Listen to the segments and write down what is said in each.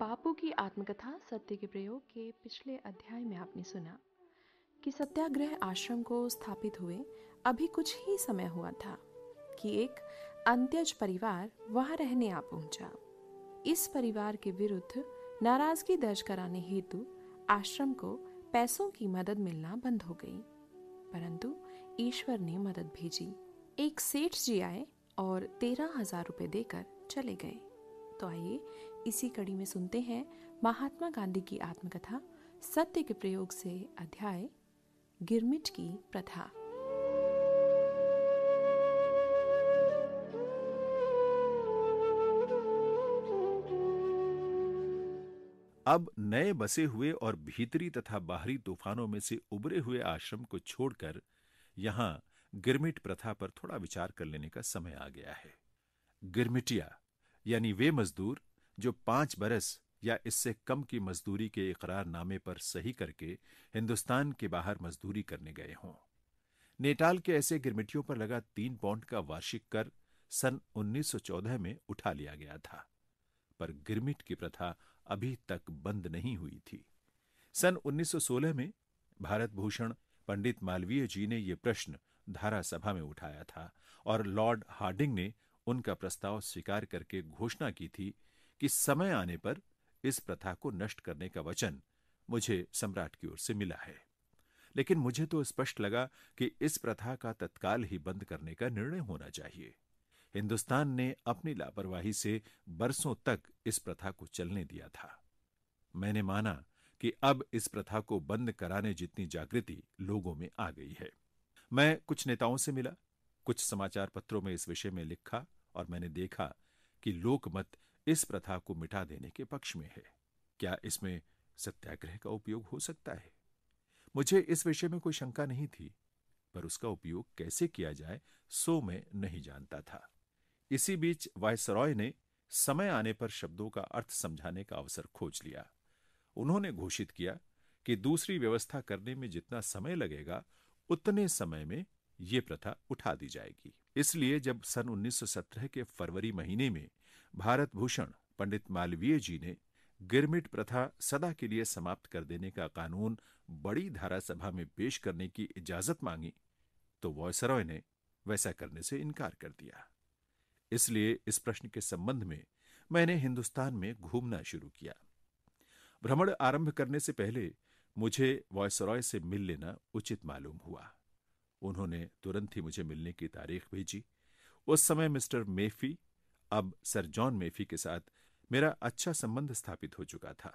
बापू की आत्मकथा सत्य के प्रयोग के पिछले अध्याय में आपने सुना कि सत्याग्रह आश्रम को स्थापित हुए अभी कुछ ही समय हुआ था कि एक अंत्यज परिवार वहां रहने आ पहुंचा इस परिवार के विरुद्ध नाराजगी दर्ज कराने हेतु आश्रम को पैसों की मदद मिलना बंद हो गई परंतु ईश्वर ने मदद भेजी एक सेठ जी आए और तेरह हजार रुपये देकर चले गए तो आइए इसी कड़ी में सुनते हैं महात्मा गांधी की आत्मकथा सत्य के प्रयोग से अध्याय गिरमिट की प्रथा अब नए बसे हुए और भीतरी तथा बाहरी तूफानों में से उबरे हुए आश्रम को छोड़कर यहां गिरमिट प्रथा पर थोड़ा विचार कर लेने का समय आ गया है गिरमिटिया यानी वे मजदूर जो पांच बरस या इससे कम की मजदूरी के इकरारनामे पर सही करके हिंदुस्तान के बाहर मजदूरी करने गए हों नेटाल के ऐसे गिरमिटियों पर लगा तीन पौंड का वार्षिक कर सन 1914 में उठा लिया गया था पर गिरमिट की प्रथा अभी तक बंद नहीं हुई थी सन 1916 में भारत भूषण पंडित मालवीय जी ने यह प्रश्न धारा सभा में उठाया था और लॉर्ड हार्डिंग ने उनका प्रस्ताव स्वीकार करके घोषणा की थी कि समय आने पर इस प्रथा को नष्ट करने का वचन मुझे सम्राट की ओर से मिला है लेकिन मुझे तो स्पष्ट लगा कि इस प्रथा का तत्काल ही बंद करने का निर्णय होना चाहिए हिंदुस्तान ने अपनी लापरवाही से बरसों तक इस प्रथा को चलने दिया था मैंने माना कि अब इस प्रथा को बंद कराने जितनी जागृति लोगों में आ गई है मैं कुछ नेताओं से मिला कुछ समाचार पत्रों में इस विषय में लिखा और मैंने देखा कि लोकमत इस प्रथा को मिटा देने के पक्ष में है क्या इसमें सत्याग्रह का उपयोग हो सकता है मुझे इस विषय में कोई शंका नहीं थी पर उसका उपयोग कैसे किया जाए सो मैं नहीं जानता था इसी बीच वायसरॉय ने समय आने पर शब्दों का अर्थ समझाने का अवसर खोज लिया उन्होंने घोषित किया कि दूसरी व्यवस्था करने में जितना समय लगेगा उतने समय में यह प्रथा उठा दी जाएगी इसलिए जब सन 1917 के फरवरी महीने में भारत भूषण पंडित मालवीय जी ने गिरमिट प्रथा सदा के लिए समाप्त कर देने का कानून बड़ी धारा सभा में पेश करने की इजाजत मांगी तो वॉयसरॉय ने वैसा करने से इनकार कर दिया इसलिए इस प्रश्न के संबंध में मैंने हिंदुस्तान में घूमना शुरू किया भ्रमण आरंभ करने से पहले मुझे वॉयसरॉय से मिल लेना उचित मालूम हुआ उन्होंने तुरंत ही मुझे मिलने की तारीख भेजी उस समय मिस्टर मेफी अब सर जॉन मेफी के साथ मेरा अच्छा संबंध स्थापित हो चुका था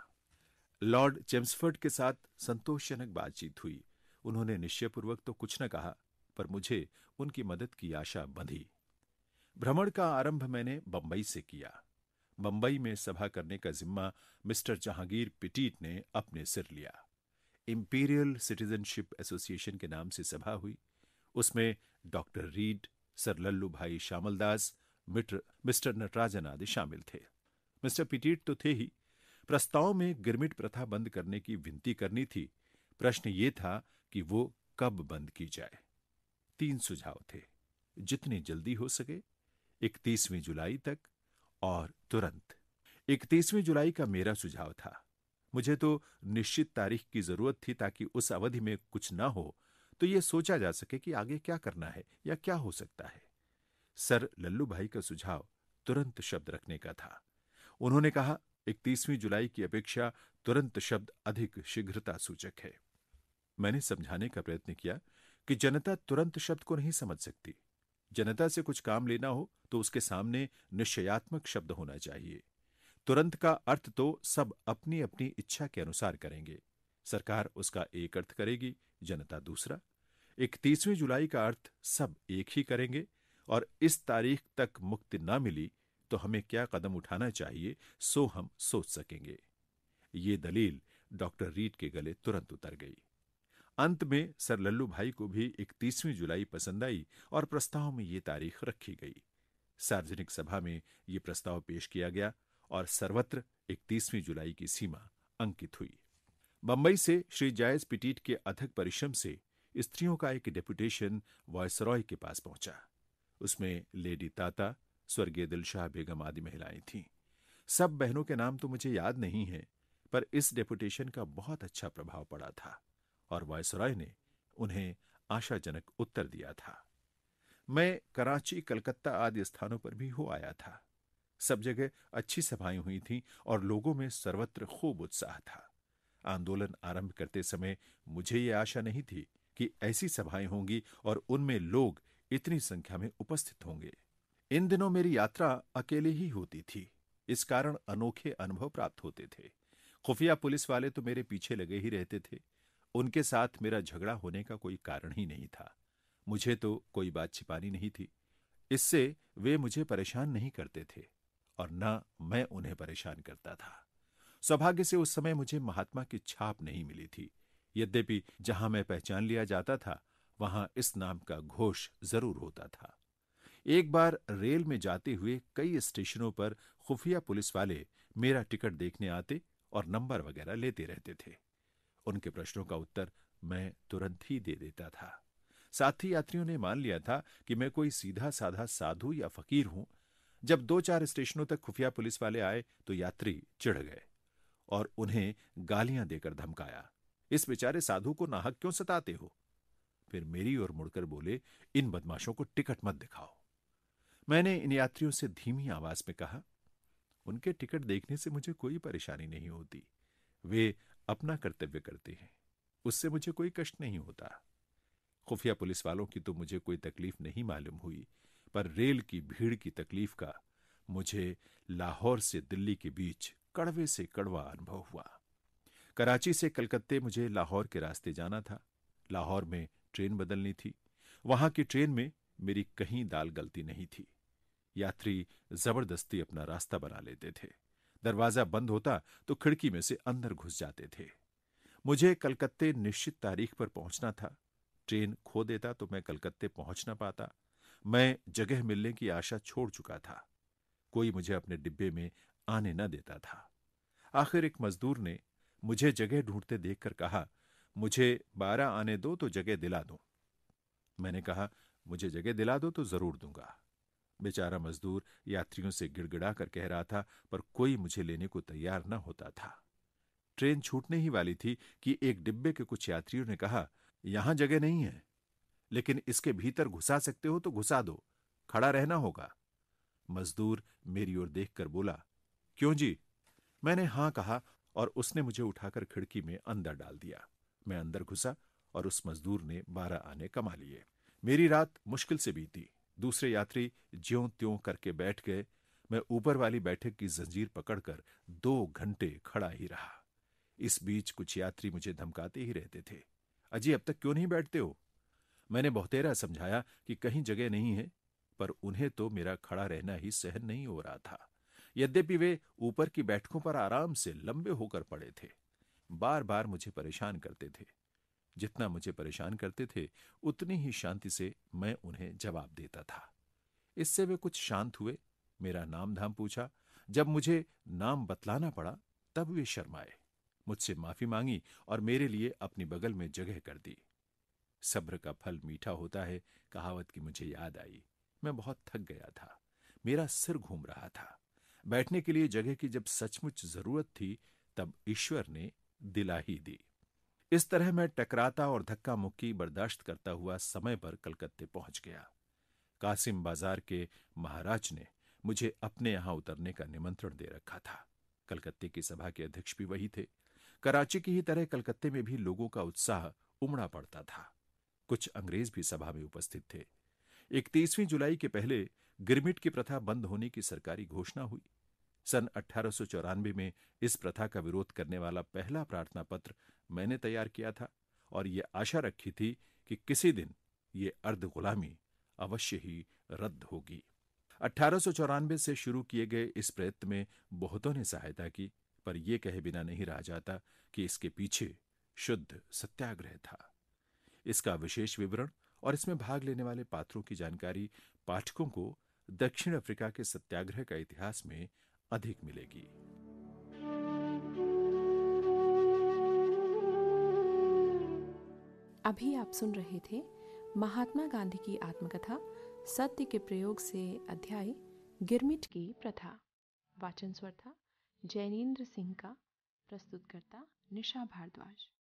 लॉर्ड चेम्सफर्ड के साथ संतोषजनक बातचीत हुई उन्होंने निश्चयपूर्वक तो कुछ न कहा पर मुझे उनकी मदद की आशा बंधी भ्रमण का आरंभ मैंने बंबई से किया बंबई में सभा करने का जिम्मा मिस्टर जहांगीर पिटीट ने अपने सिर लिया इंपीरियल सिटीजनशिप एसोसिएशन के नाम से सभा हुई उसमें डॉक्टर रीड सर लल्लू भाई श्यामलदास मित्र मिस्टर नटराजन आदि शामिल थे मिस्टर पिटीट तो थे ही प्रस्ताव में गिरमिट प्रथा बंद करने की विनती करनी थी प्रश्न ये था कि वो कब बंद की जाए तीन सुझाव थे जितनी जल्दी हो सके इकतीसवीं जुलाई तक और तुरंत इकतीसवीं जुलाई का मेरा सुझाव था मुझे तो निश्चित तारीख की जरूरत थी ताकि उस अवधि में कुछ ना हो तो यह सोचा जा सके कि आगे क्या करना है या क्या हो सकता है सर लल्लू भाई का सुझाव तुरंत शब्द रखने का था उन्होंने कहा इकतीसवीं जुलाई की अपेक्षा तुरंत शब्द अधिक शीघ्रता सूचक है मैंने समझाने का प्रयत्न किया कि जनता तुरंत शब्द को नहीं समझ सकती जनता से कुछ काम लेना हो तो उसके सामने निश्चयात्मक शब्द होना चाहिए तुरंत का अर्थ तो सब अपनी अपनी इच्छा के अनुसार करेंगे सरकार उसका एक अर्थ करेगी जनता दूसरा इकतीसवीं जुलाई का अर्थ सब एक ही करेंगे और इस तारीख तक मुक्ति ना मिली तो हमें क्या कदम उठाना चाहिए सो हम सोच सकेंगे ये दलील डॉक्टर रीड के गले तुरंत उतर गई अंत में सर लल्लू भाई को भी इकतीसवीं जुलाई पसंद आई और प्रस्ताव में ये तारीख रखी गई सार्वजनिक सभा में ये प्रस्ताव पेश किया गया और सर्वत्र इकतीसवीं जुलाई की सीमा अंकित हुई बंबई से श्री जायज पिटीट के अथक परिश्रम से स्त्रियों का एक डेपुटेशन वॉयसरॉय के पास पहुंचा उसमें लेडी ताता स्वर्गीय दिलशाह बेगम आदि महिलाएं थीं सब बहनों के नाम तो मुझे याद नहीं है पर इस डेपुटेशन का बहुत अच्छा प्रभाव पड़ा था और वायसराय ने उन्हें आशाजनक उत्तर दिया था मैं कराची कलकत्ता आदि स्थानों पर भी हो आया था सब जगह अच्छी सभाएं हुई थीं और लोगों में सर्वत्र खूब उत्साह था आंदोलन आरंभ करते समय मुझे ये आशा नहीं थी कि ऐसी सभाएं होंगी और उनमें लोग इतनी संख्या में उपस्थित होंगे इन दिनों मेरी यात्रा अकेले ही होती थी इस कारण अनोखे अनुभव प्राप्त होते थे खुफिया पुलिस वाले तो मेरे पीछे लगे ही रहते थे उनके साथ मेरा झगड़ा होने का कोई कारण ही नहीं था मुझे तो कोई बात छिपानी नहीं थी इससे वे मुझे परेशान नहीं करते थे और न मैं उन्हें परेशान करता था सौभाग्य से उस समय मुझे महात्मा की छाप नहीं मिली थी यद्यपि जहां मैं पहचान लिया जाता था वहां इस नाम का घोष जरूर होता था एक बार रेल में जाते हुए कई स्टेशनों पर खुफिया पुलिस वाले मेरा टिकट देखने आते और नंबर वगैरह लेते रहते थे उनके प्रश्नों का उत्तर मैं तुरंत ही दे देता था साथी यात्रियों ने मान लिया था कि मैं कोई सीधा साधा साधु या फकीर हूं जब दो चार स्टेशनों तक खुफिया पुलिस वाले आए तो यात्री चिढ़ गए और उन्हें गालियां देकर धमकाया इस बेचारे साधु को नाहक क्यों सताते हो फिर मेरी ओर मुड़कर बोले इन बदमाशों को टिकट मत दिखाओ मैंने इन यात्रियों से धीमी आवाज में कहा उनके टिकट देखने से मुझे कोई परेशानी नहीं होती वे अपना कर्तव्य करते हैं उससे मुझे कोई कष्ट नहीं होता खुफिया पुलिस वालों की तो मुझे कोई तकलीफ नहीं मालूम हुई पर रेल की भीड़ की तकलीफ का मुझे लाहौर से दिल्ली के बीच कड़वे से कड़वा अनुभव हुआ कराची से कलकत्ते मुझे लाहौर के रास्ते जाना था लाहौर में ट्रेन बदलनी थी वहां की ट्रेन में मेरी कहीं दाल गलती नहीं थी यात्री जबरदस्ती अपना रास्ता बना लेते थे दरवाजा बंद होता तो खिड़की में से अंदर घुस जाते थे मुझे कलकत्ते निश्चित तारीख पर पहुंचना था ट्रेन खो देता तो मैं कलकत्ते पहुंच ना पाता मैं जगह मिलने की आशा छोड़ चुका था कोई मुझे अपने डिब्बे में आने न देता था आखिर एक मजदूर ने मुझे जगह ढूंढते देखकर कहा मुझे बारह आने दो तो जगह दिला दो मैंने कहा मुझे जगह दिला दो तो जरूर दूंगा बेचारा मजदूर यात्रियों से गिड़गिड़ा कर कह रहा था पर कोई मुझे लेने को तैयार न होता था ट्रेन छूटने ही वाली थी कि एक डिब्बे के कुछ यात्रियों ने कहा यहां जगह नहीं है लेकिन इसके भीतर घुसा सकते हो तो घुसा दो खड़ा रहना होगा मजदूर मेरी ओर देखकर बोला क्यों जी मैंने हां कहा और उसने मुझे उठाकर खिड़की में अंदर डाल दिया मैं अंदर घुसा और उस मजदूर ने बारह आने कमा लिए मेरी रात मुश्किल से बीती दूसरे यात्री ज्यो त्यों करके बैठ गए मैं ऊपर वाली बैठक की जंजीर पकड़कर दो घंटे खड़ा ही रहा इस बीच कुछ यात्री मुझे धमकाते ही रहते थे अजी अब तक क्यों नहीं बैठते हो मैंने बहुतेरा समझाया कि कहीं जगह नहीं है पर उन्हें तो मेरा खड़ा रहना ही सहन नहीं हो रहा था यद्यपि वे ऊपर की बैठकों पर आराम से लंबे होकर पड़े थे बार बार मुझे परेशान करते थे जितना मुझे परेशान करते थे उतनी ही शांति से मैं उन्हें जवाब देता था इससे वे कुछ शांत हुए मेरा नाम धाम पूछा जब मुझे नाम बतलाना पड़ा तब वे शर्माए मुझसे माफी मांगी और मेरे लिए अपनी बगल में जगह कर दी सब्र का फल मीठा होता है कहावत की मुझे याद आई मैं बहुत थक गया था मेरा सिर घूम रहा था बैठने के लिए जगह की जब सचमुच जरूरत थी तब ईश्वर ने दिला ही दी इस तरह मैं टकराता और धक्का मुक्की बर्दाश्त करता हुआ समय पर कलकत्ते पहुंच गया कासिम बाजार के महाराज ने मुझे अपने यहां उतरने का निमंत्रण दे रखा था कलकत्ते की सभा के अध्यक्ष भी वही थे कराची की ही तरह कलकत्ते में भी लोगों का उत्साह उमड़ा पड़ता था कुछ अंग्रेज भी सभा में उपस्थित थे इकतीसवीं जुलाई के पहले गिरमिट की प्रथा बंद होने की सरकारी घोषणा हुई सन 1894 में इस प्रथा का विरोध करने वाला पहला प्रार्थना पत्र मैंने तैयार किया था और ये आशा रखी थी कि किसी दिन ये अर्ध गुलामी अवश्य ही रद्द होगी अठारह से शुरू किए गए इस प्रयत्न में बहुतों ने सहायता की पर यह कहे बिना नहीं रहा जाता कि इसके पीछे शुद्ध सत्याग्रह था इसका विशेष विवरण और इसमें भाग लेने वाले पात्रों की जानकारी पाठकों को दक्षिण अफ्रीका के सत्याग्रह का इतिहास में अधिक मिलेगी अभी आप सुन रहे थे महात्मा गांधी की आत्मकथा सत्य के प्रयोग से अध्याय गिरमिट की प्रथा वाचन स्वर था जैनेन्द्र सिंह का प्रस्तुतकर्ता निशा भारद्वाज